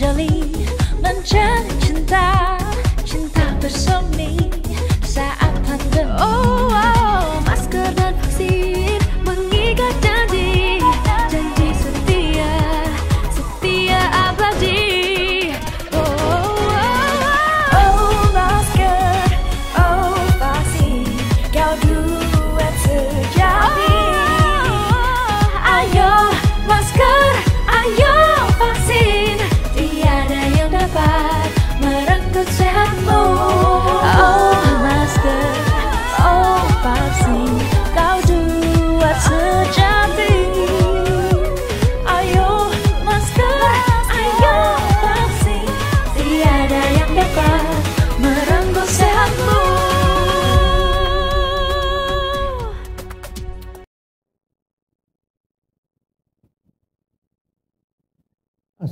这里满载着真打，真打的生命。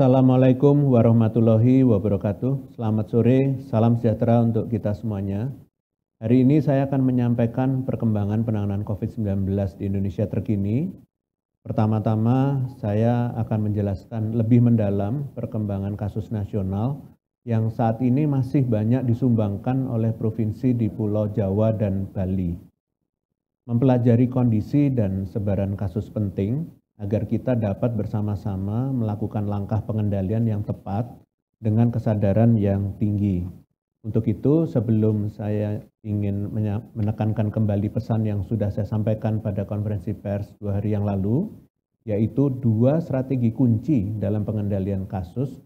Assalamualaikum warahmatullahi wabarakatuh. Selamat sore, salam sejahtera untuk kita semuanya. Hari ini saya akan menyampaikan perkembangan penanganan COVID-19 di Indonesia terkini. Pertama-tama, saya akan menjelaskan lebih mendalam perkembangan kasus nasional yang saat ini masih banyak disumbangkan oleh provinsi di Pulau Jawa dan Bali. Mempelajari kondisi dan sebaran kasus penting, agar kita dapat bersama-sama melakukan langkah pengendalian yang tepat dengan kesadaran yang tinggi. Untuk itu, sebelum saya ingin menekankan kembali pesan yang sudah saya sampaikan pada konferensi pers dua hari yang lalu, yaitu dua strategi kunci dalam pengendalian kasus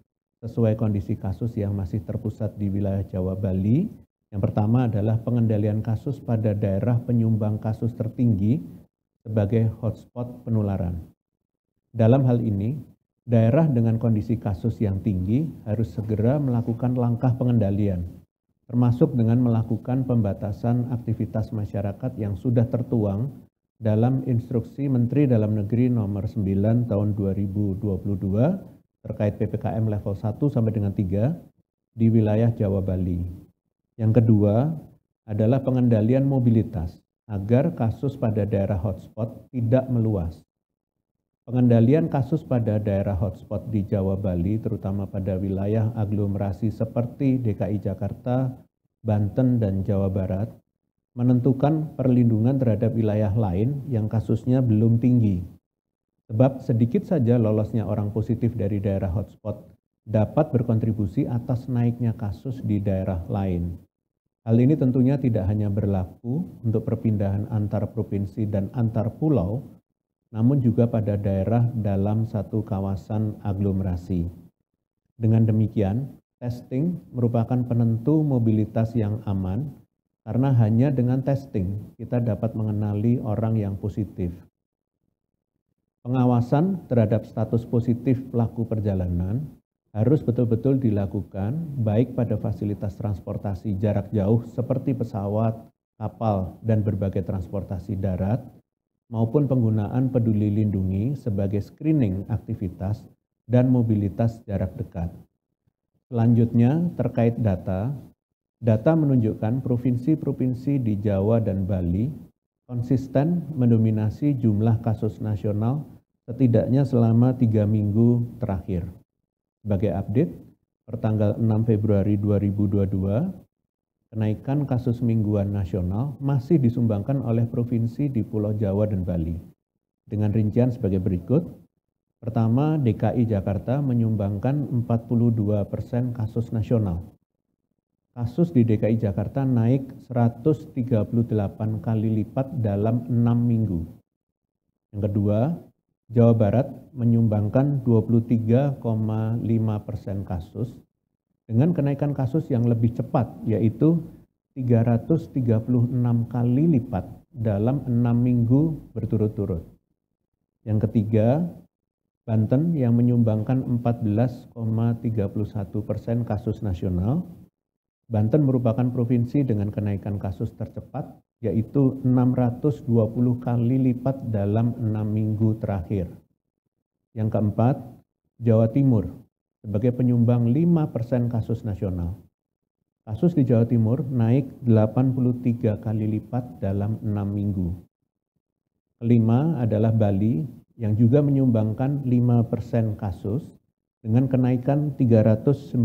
sesuai kondisi kasus yang masih terpusat di wilayah Jawa Bali. Yang pertama adalah pengendalian kasus pada daerah penyumbang kasus tertinggi sebagai hotspot penularan. Dalam hal ini, daerah dengan kondisi kasus yang tinggi harus segera melakukan langkah pengendalian, termasuk dengan melakukan pembatasan aktivitas masyarakat yang sudah tertuang dalam instruksi Menteri Dalam Negeri nomor 9 tahun 2022 terkait PPKM level 1 sampai dengan 3 di wilayah Jawa Bali. Yang kedua adalah pengendalian mobilitas agar kasus pada daerah hotspot tidak meluas Pengendalian kasus pada daerah hotspot di Jawa Bali, terutama pada wilayah aglomerasi seperti DKI Jakarta, Banten, dan Jawa Barat, menentukan perlindungan terhadap wilayah lain yang kasusnya belum tinggi. Sebab sedikit saja lolosnya orang positif dari daerah hotspot dapat berkontribusi atas naiknya kasus di daerah lain. Hal ini tentunya tidak hanya berlaku untuk perpindahan antar provinsi dan antar pulau, namun juga pada daerah dalam satu kawasan aglomerasi. Dengan demikian, testing merupakan penentu mobilitas yang aman karena hanya dengan testing kita dapat mengenali orang yang positif. Pengawasan terhadap status positif pelaku perjalanan harus betul-betul dilakukan baik pada fasilitas transportasi jarak jauh seperti pesawat, kapal, dan berbagai transportasi darat, maupun penggunaan peduli lindungi sebagai screening aktivitas dan mobilitas jarak dekat. Selanjutnya, terkait data, data menunjukkan provinsi-provinsi di Jawa dan Bali konsisten mendominasi jumlah kasus nasional setidaknya selama tiga minggu terakhir. Sebagai update, pertanggal 6 Februari 2022, kenaikan kasus mingguan nasional masih disumbangkan oleh provinsi di Pulau Jawa dan Bali. Dengan rincian sebagai berikut, pertama DKI Jakarta menyumbangkan 42 persen kasus nasional. Kasus di DKI Jakarta naik 138 kali lipat dalam 6 minggu. Yang kedua, Jawa Barat menyumbangkan 23,5 persen kasus dengan kenaikan kasus yang lebih cepat yaitu 336 kali lipat dalam enam minggu berturut-turut. Yang ketiga, Banten yang menyumbangkan 14,31 persen kasus nasional. Banten merupakan provinsi dengan kenaikan kasus tercepat, yaitu 620 kali lipat dalam enam minggu terakhir. Yang keempat, Jawa Timur sebagai penyumbang 5% kasus nasional. Kasus di Jawa Timur naik 83 kali lipat dalam 6 minggu. Kelima adalah Bali yang juga menyumbangkan 5% kasus dengan kenaikan 392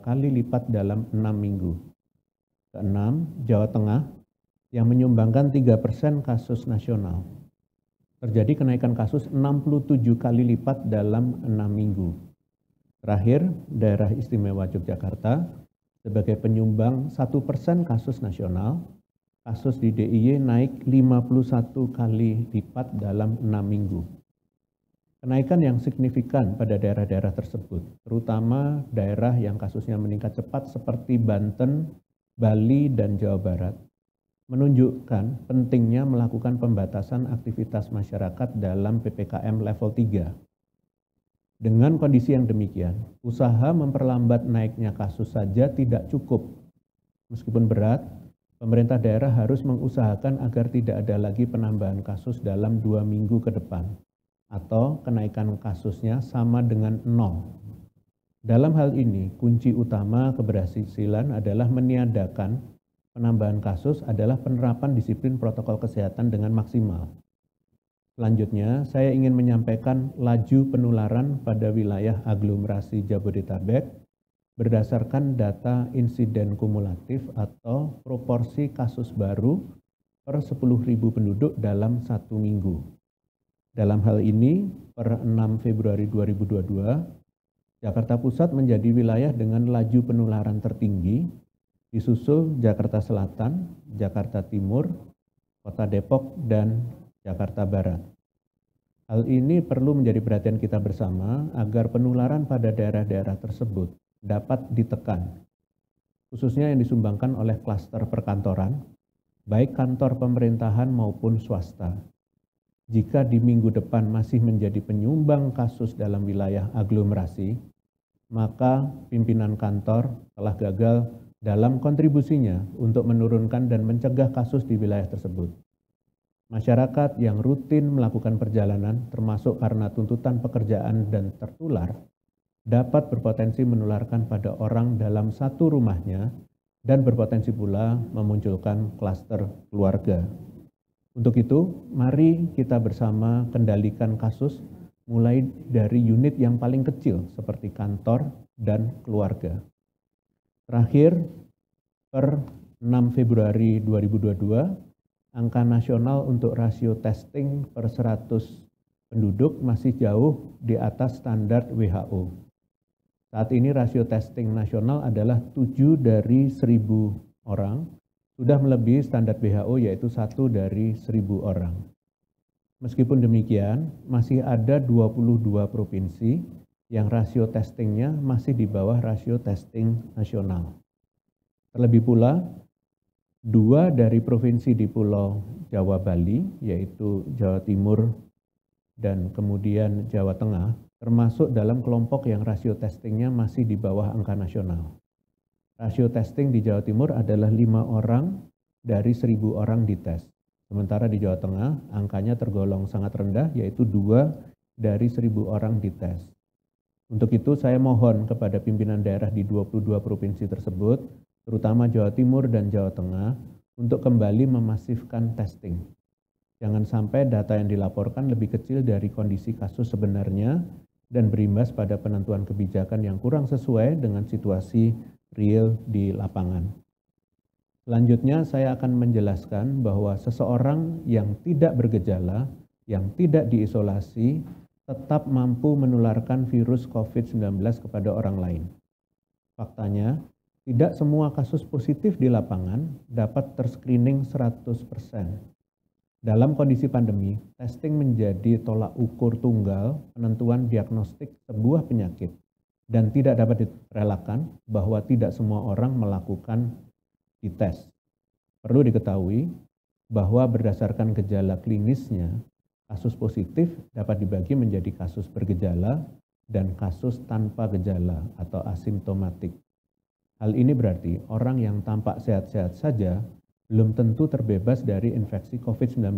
kali lipat dalam 6 minggu. Keenam, Jawa Tengah yang menyumbangkan 3% kasus nasional. Terjadi kenaikan kasus 67 kali lipat dalam 6 minggu. Terakhir, daerah istimewa Yogyakarta sebagai penyumbang 1% kasus nasional, kasus di DIY naik 51 kali lipat dalam 6 minggu. Kenaikan yang signifikan pada daerah-daerah tersebut, terutama daerah yang kasusnya meningkat cepat seperti Banten, Bali, dan Jawa Barat, menunjukkan pentingnya melakukan pembatasan aktivitas masyarakat dalam PPKM level 3 dengan kondisi yang demikian, usaha memperlambat naiknya kasus saja tidak cukup. Meskipun berat, pemerintah daerah harus mengusahakan agar tidak ada lagi penambahan kasus dalam dua minggu ke depan, atau kenaikan kasusnya sama dengan nol. Dalam hal ini, kunci utama keberhasilan adalah meniadakan penambahan kasus adalah penerapan disiplin protokol kesehatan dengan maksimal Selanjutnya, saya ingin menyampaikan laju penularan pada wilayah aglomerasi Jabodetabek berdasarkan data insiden kumulatif atau proporsi kasus baru per 10.000 penduduk dalam satu minggu. Dalam hal ini, per 6 Februari 2022, Jakarta Pusat menjadi wilayah dengan laju penularan tertinggi, disusul Jakarta Selatan, Jakarta Timur, Kota Depok, dan Jakarta Barat. Hal ini perlu menjadi perhatian kita bersama agar penularan pada daerah-daerah tersebut dapat ditekan, khususnya yang disumbangkan oleh klaster perkantoran, baik kantor pemerintahan maupun swasta. Jika di minggu depan masih menjadi penyumbang kasus dalam wilayah aglomerasi, maka pimpinan kantor telah gagal dalam kontribusinya untuk menurunkan dan mencegah kasus di wilayah tersebut. Masyarakat yang rutin melakukan perjalanan, termasuk karena tuntutan pekerjaan dan tertular, dapat berpotensi menularkan pada orang dalam satu rumahnya dan berpotensi pula memunculkan klaster keluarga. Untuk itu, mari kita bersama kendalikan kasus mulai dari unit yang paling kecil seperti kantor dan keluarga. Terakhir, per 6 Februari 2022, angka nasional untuk rasio testing per 100 penduduk masih jauh di atas standar WHO. Saat ini rasio testing nasional adalah 7 dari 1000 orang, sudah melebihi standar WHO yaitu 1 dari 1000 orang. Meskipun demikian, masih ada 22 provinsi yang rasio testingnya masih di bawah rasio testing nasional. Terlebih pula, dua dari provinsi di Pulau Jawa Bali, yaitu Jawa Timur dan kemudian Jawa Tengah, termasuk dalam kelompok yang rasio testingnya masih di bawah angka nasional. Rasio testing di Jawa Timur adalah lima orang dari seribu orang dites. Sementara di Jawa Tengah, angkanya tergolong sangat rendah, yaitu dua dari seribu orang dites. Untuk itu, saya mohon kepada pimpinan daerah di 22 provinsi tersebut terutama Jawa Timur dan Jawa Tengah, untuk kembali memasifkan testing. Jangan sampai data yang dilaporkan lebih kecil dari kondisi kasus sebenarnya dan berimbas pada penentuan kebijakan yang kurang sesuai dengan situasi real di lapangan. Selanjutnya, saya akan menjelaskan bahwa seseorang yang tidak bergejala, yang tidak diisolasi, tetap mampu menularkan virus COVID-19 kepada orang lain. Faktanya, tidak semua kasus positif di lapangan dapat terscreening 100%. Dalam kondisi pandemi, testing menjadi tolak ukur tunggal penentuan diagnostik sebuah penyakit dan tidak dapat direlakan bahwa tidak semua orang melakukan dites. Perlu diketahui bahwa berdasarkan gejala klinisnya, kasus positif dapat dibagi menjadi kasus bergejala dan kasus tanpa gejala atau asimptomatik. Hal ini berarti orang yang tampak sehat-sehat saja belum tentu terbebas dari infeksi COVID-19.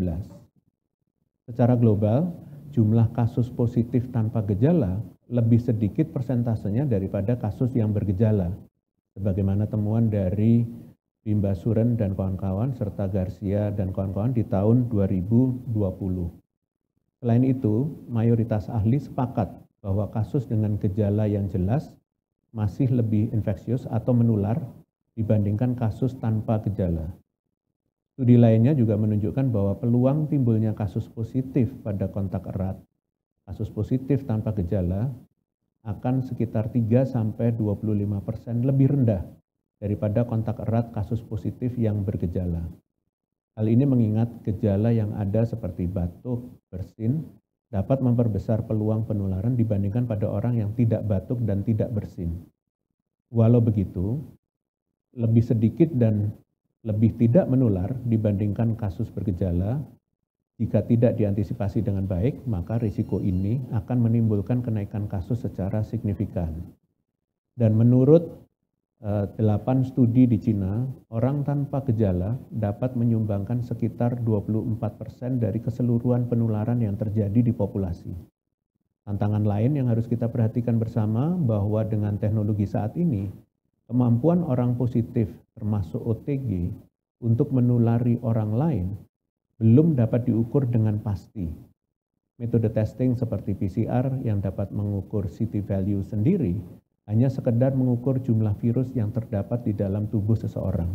Secara global, jumlah kasus positif tanpa gejala lebih sedikit persentasenya daripada kasus yang bergejala, sebagaimana temuan dari Bimba Suren dan kawan-kawan serta Garcia dan kawan-kawan di tahun 2020. Selain itu, mayoritas ahli sepakat bahwa kasus dengan gejala yang jelas masih lebih infeksius atau menular dibandingkan kasus tanpa gejala. Studi lainnya juga menunjukkan bahwa peluang timbulnya kasus positif pada kontak erat, kasus positif tanpa gejala, akan sekitar 3 25 lebih rendah daripada kontak erat kasus positif yang bergejala. Hal ini mengingat gejala yang ada seperti batuk, bersin, dapat memperbesar peluang penularan dibandingkan pada orang yang tidak batuk dan tidak bersin. Walau begitu, lebih sedikit dan lebih tidak menular dibandingkan kasus bergejala. Jika tidak diantisipasi dengan baik, maka risiko ini akan menimbulkan kenaikan kasus secara signifikan. Dan menurut 8 eh, studi di Cina, orang tanpa gejala dapat menyumbangkan sekitar 24% dari keseluruhan penularan yang terjadi di populasi. Tantangan lain yang harus kita perhatikan bersama bahwa dengan teknologi saat ini, kemampuan orang positif termasuk OTG untuk menulari orang lain belum dapat diukur dengan pasti. Metode testing seperti PCR yang dapat mengukur Ct value sendiri hanya sekedar mengukur jumlah virus yang terdapat di dalam tubuh seseorang,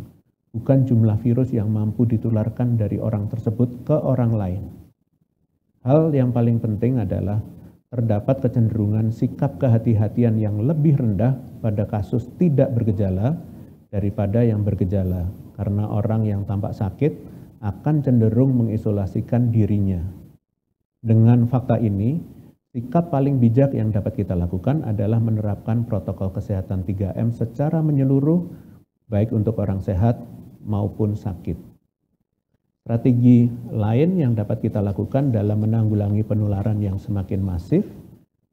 bukan jumlah virus yang mampu ditularkan dari orang tersebut ke orang lain. Hal yang paling penting adalah terdapat kecenderungan sikap kehati-hatian yang lebih rendah pada kasus tidak bergejala daripada yang bergejala, karena orang yang tampak sakit akan cenderung mengisolasikan dirinya. Dengan fakta ini, Sikap paling bijak yang dapat kita lakukan adalah menerapkan protokol kesehatan 3M secara menyeluruh, baik untuk orang sehat maupun sakit. Strategi lain yang dapat kita lakukan dalam menanggulangi penularan yang semakin masif,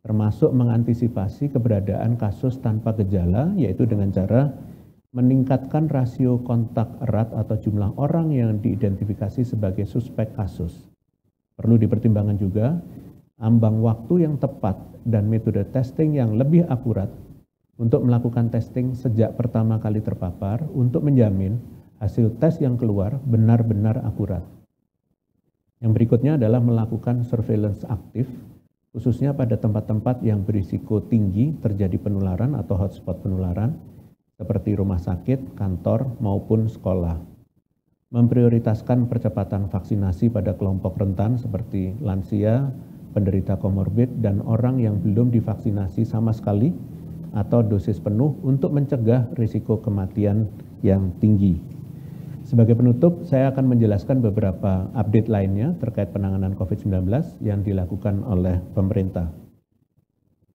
termasuk mengantisipasi keberadaan kasus tanpa gejala, yaitu dengan cara meningkatkan rasio kontak erat atau jumlah orang yang diidentifikasi sebagai suspek kasus. Perlu dipertimbangkan juga ambang waktu yang tepat dan metode testing yang lebih akurat untuk melakukan testing sejak pertama kali terpapar untuk menjamin hasil tes yang keluar benar-benar akurat. Yang berikutnya adalah melakukan surveillance aktif, khususnya pada tempat-tempat yang berisiko tinggi terjadi penularan atau hotspot penularan, seperti rumah sakit, kantor, maupun sekolah. Memprioritaskan percepatan vaksinasi pada kelompok rentan seperti lansia, penderita komorbid dan orang yang belum divaksinasi sama sekali atau dosis penuh untuk mencegah risiko kematian yang tinggi. Sebagai penutup, saya akan menjelaskan beberapa update lainnya terkait penanganan COVID-19 yang dilakukan oleh pemerintah.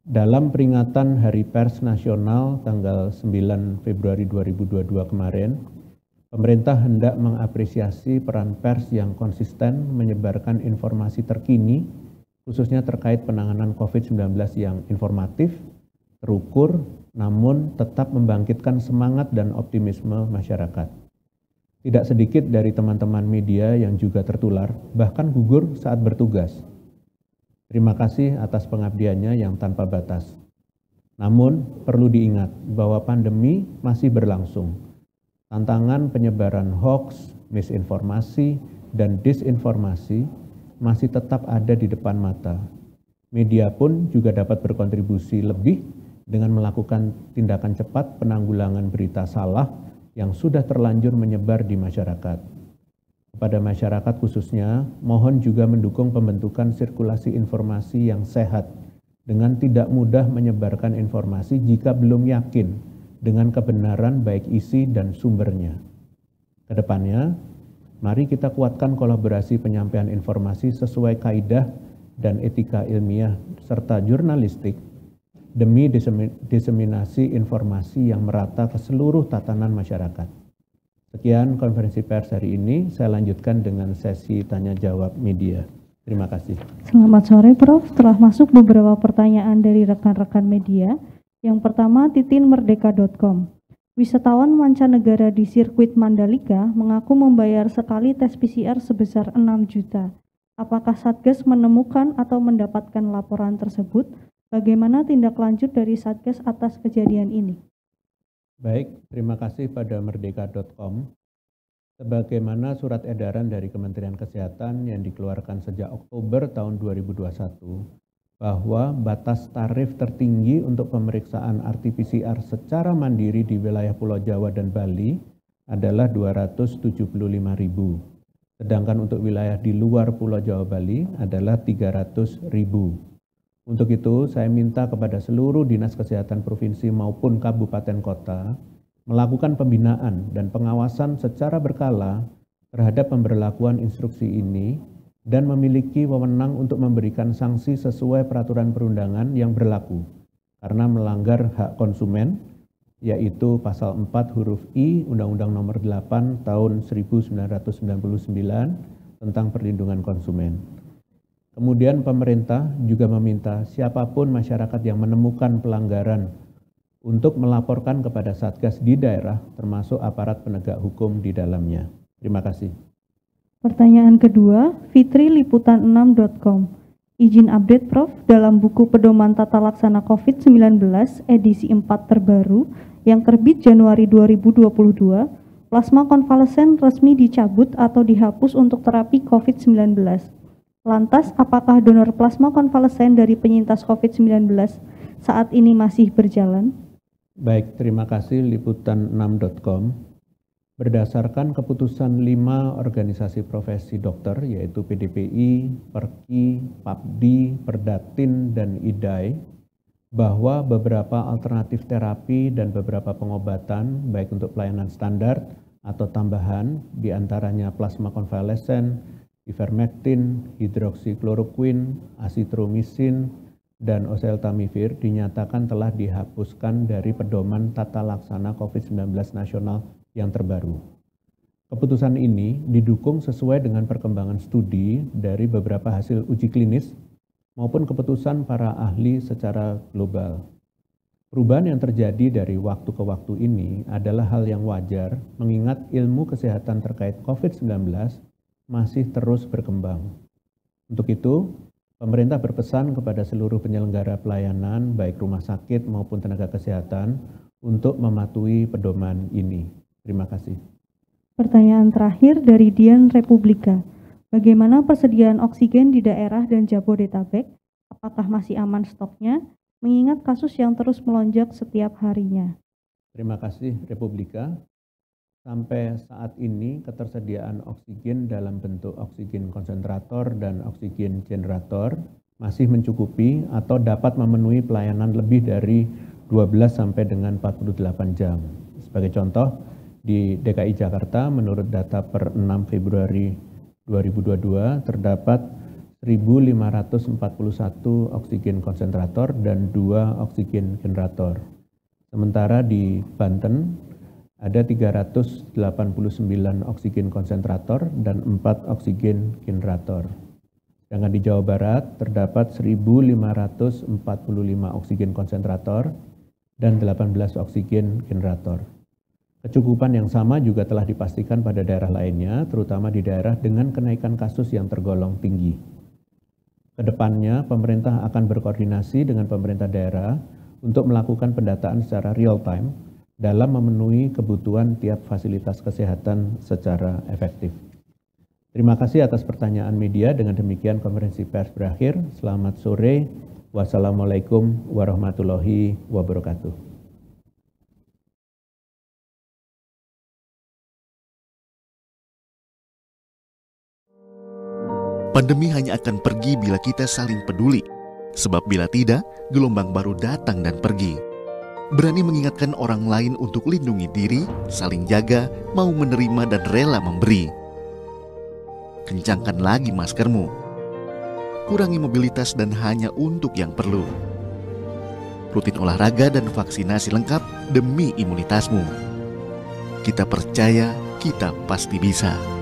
Dalam peringatan Hari Pers Nasional tanggal 9 Februari 2022 kemarin, pemerintah hendak mengapresiasi peran pers yang konsisten menyebarkan informasi terkini khususnya terkait penanganan COVID-19 yang informatif, terukur, namun tetap membangkitkan semangat dan optimisme masyarakat. Tidak sedikit dari teman-teman media yang juga tertular, bahkan gugur saat bertugas. Terima kasih atas pengabdiannya yang tanpa batas. Namun, perlu diingat bahwa pandemi masih berlangsung. Tantangan penyebaran hoax, misinformasi, dan disinformasi masih tetap ada di depan mata. Media pun juga dapat berkontribusi lebih dengan melakukan tindakan cepat penanggulangan berita salah yang sudah terlanjur menyebar di masyarakat. Kepada masyarakat khususnya, mohon juga mendukung pembentukan sirkulasi informasi yang sehat dengan tidak mudah menyebarkan informasi jika belum yakin dengan kebenaran baik isi dan sumbernya. Kedepannya, Mari kita kuatkan kolaborasi penyampaian informasi sesuai kaidah dan etika ilmiah serta jurnalistik demi diseminasi informasi yang merata ke seluruh tatanan masyarakat. Sekian konferensi pers hari ini, saya lanjutkan dengan sesi tanya jawab media. Terima kasih. Selamat sore Prof, telah masuk beberapa pertanyaan dari rekan-rekan media. Yang pertama, titinmerdeka.com. Wisatawan mancanegara di sirkuit Mandalika mengaku membayar sekali tes PCR sebesar 6 juta. Apakah Satgas menemukan atau mendapatkan laporan tersebut? Bagaimana tindak lanjut dari Satgas atas kejadian ini? Baik, terima kasih pada merdeka.com. Sebagaimana surat edaran dari Kementerian Kesehatan yang dikeluarkan sejak Oktober tahun 2021, bahwa batas tarif tertinggi untuk pemeriksaan RT-PCR secara mandiri di wilayah Pulau Jawa dan Bali adalah 275.000. Sedangkan untuk wilayah di luar Pulau Jawa Bali adalah 300.000. Untuk itu, saya minta kepada seluruh dinas kesehatan provinsi maupun kabupaten kota melakukan pembinaan dan pengawasan secara berkala terhadap pemberlakuan instruksi ini dan memiliki wewenang untuk memberikan sanksi sesuai peraturan perundangan yang berlaku karena melanggar hak konsumen yaitu pasal 4 huruf I Undang-Undang Nomor 8 tahun 1999 tentang perlindungan konsumen. Kemudian pemerintah juga meminta siapapun masyarakat yang menemukan pelanggaran untuk melaporkan kepada Satgas di daerah termasuk aparat penegak hukum di dalamnya. Terima kasih. Pertanyaan kedua, Fitri Liputan6.com. Izin update Prof, dalam buku pedoman tata laksana COVID-19 edisi 4 terbaru yang terbit Januari 2022, plasma konvalesen resmi dicabut atau dihapus untuk terapi COVID-19. Lantas, apakah donor plasma konvalesen dari penyintas COVID-19 saat ini masih berjalan? Baik, terima kasih liputan6.com berdasarkan keputusan lima organisasi profesi dokter yaitu PDPI, Perki, PAPDI, Perdatin, dan IDAI bahwa beberapa alternatif terapi dan beberapa pengobatan baik untuk pelayanan standar atau tambahan diantaranya plasma konvalesen, ivermectin, hidroksikloroquine, asitromisin, dan oseltamivir dinyatakan telah dihapuskan dari pedoman tata laksana COVID-19 nasional yang terbaru. Keputusan ini didukung sesuai dengan perkembangan studi dari beberapa hasil uji klinis maupun keputusan para ahli secara global. Perubahan yang terjadi dari waktu ke waktu ini adalah hal yang wajar mengingat ilmu kesehatan terkait COVID-19 masih terus berkembang. Untuk itu, pemerintah berpesan kepada seluruh penyelenggara pelayanan baik rumah sakit maupun tenaga kesehatan untuk mematuhi pedoman ini. Terima kasih. Pertanyaan terakhir dari Dian Republika. Bagaimana persediaan oksigen di daerah dan Jabodetabek? Apakah masih aman stoknya? Mengingat kasus yang terus melonjak setiap harinya. Terima kasih Republika. Sampai saat ini ketersediaan oksigen dalam bentuk oksigen konsentrator dan oksigen generator masih mencukupi atau dapat memenuhi pelayanan lebih dari 12 sampai dengan 48 jam. Sebagai contoh, di DKI Jakarta menurut data per 6 Februari 2022 terdapat 1541 oksigen konsentrator dan 2 oksigen generator. Sementara di Banten ada 389 oksigen konsentrator dan 4 oksigen generator. Sedangkan di Jawa Barat terdapat 1545 oksigen konsentrator dan 18 oksigen generator. Kecukupan yang sama juga telah dipastikan pada daerah lainnya, terutama di daerah dengan kenaikan kasus yang tergolong tinggi. Kedepannya, pemerintah akan berkoordinasi dengan pemerintah daerah untuk melakukan pendataan secara real time dalam memenuhi kebutuhan tiap fasilitas kesehatan secara efektif. Terima kasih atas pertanyaan media. Dengan demikian konferensi pers berakhir. Selamat sore. Wassalamualaikum warahmatullahi wabarakatuh. Pandemi hanya akan pergi bila kita saling peduli. Sebab bila tidak, gelombang baru datang dan pergi. Berani mengingatkan orang lain untuk lindungi diri, saling jaga, mau menerima dan rela memberi. Kencangkan lagi maskermu. Kurangi mobilitas dan hanya untuk yang perlu. Rutin olahraga dan vaksinasi lengkap demi imunitasmu. Kita percaya kita pasti bisa.